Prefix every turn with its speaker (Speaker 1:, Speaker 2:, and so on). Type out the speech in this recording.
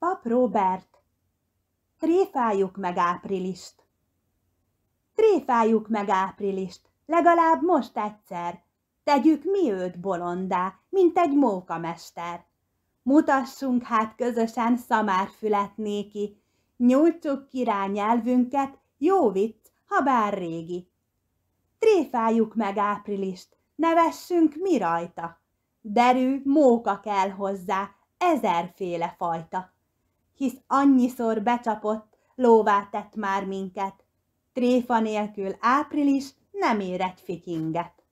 Speaker 1: Pap Robert, tréfáljuk meg áprilist. Tréfáljuk meg áprilist, legalább most egyszer. Tegyük mi őt bolondá, mint egy mókamester. Mutassunk hát közösen szamárfület néki, nyújtsuk király nyelvünket, jó vicc, ha bár régi. Tréfáljuk meg áprilist, nevessünk mi rajta. Derű, móka kell hozzá, ezerféle fajta hisz annyiszor becsapott, lóvá tett már minket. Tréfa nélkül április nem ér egy fityinget.